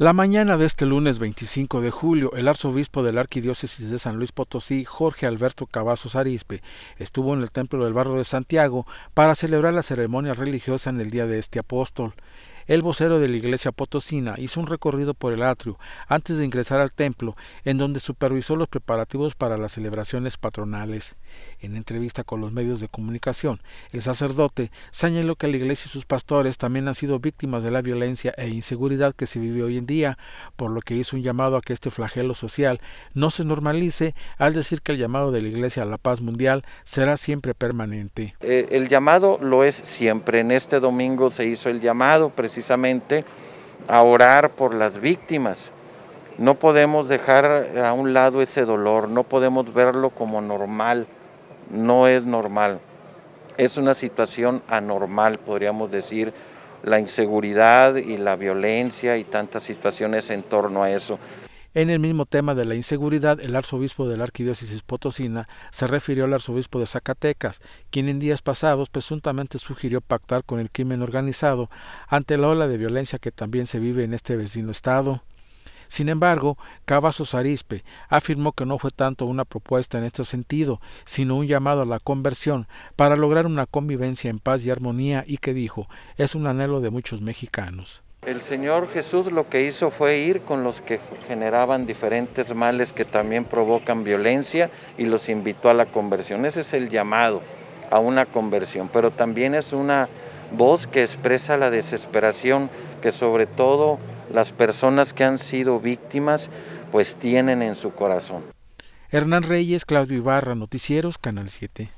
La mañana de este lunes 25 de julio, el arzobispo de la Arquidiócesis de San Luis Potosí, Jorge Alberto Cavazos Arispe, estuvo en el Templo del barrio de Santiago para celebrar la ceremonia religiosa en el Día de este apóstol. El vocero de la iglesia potosina hizo un recorrido por el atrio antes de ingresar al templo, en donde supervisó los preparativos para las celebraciones patronales. En entrevista con los medios de comunicación, el sacerdote señaló que la iglesia y sus pastores también han sido víctimas de la violencia e inseguridad que se vive hoy en día, por lo que hizo un llamado a que este flagelo social no se normalice al decir que el llamado de la iglesia a la paz mundial será siempre permanente. Eh, el llamado lo es siempre. En este domingo se hizo el llamado precisamente a orar por las víctimas. No podemos dejar a un lado ese dolor, no podemos verlo como normal, no es normal. Es una situación anormal, podríamos decir, la inseguridad y la violencia y tantas situaciones en torno a eso. En el mismo tema de la inseguridad, el arzobispo de la arquidiócesis potosina se refirió al arzobispo de Zacatecas, quien en días pasados presuntamente sugirió pactar con el crimen organizado ante la ola de violencia que también se vive en este vecino estado. Sin embargo, Cavazos Arispe afirmó que no fue tanto una propuesta en este sentido, sino un llamado a la conversión para lograr una convivencia en paz y armonía y que dijo es un anhelo de muchos mexicanos. El Señor Jesús lo que hizo fue ir con los que generaban diferentes males que también provocan violencia y los invitó a la conversión. Ese es el llamado a una conversión, pero también es una voz que expresa la desesperación que sobre todo las personas que han sido víctimas pues tienen en su corazón. Hernán Reyes, Claudio Ibarra, Noticieros, Canal 7.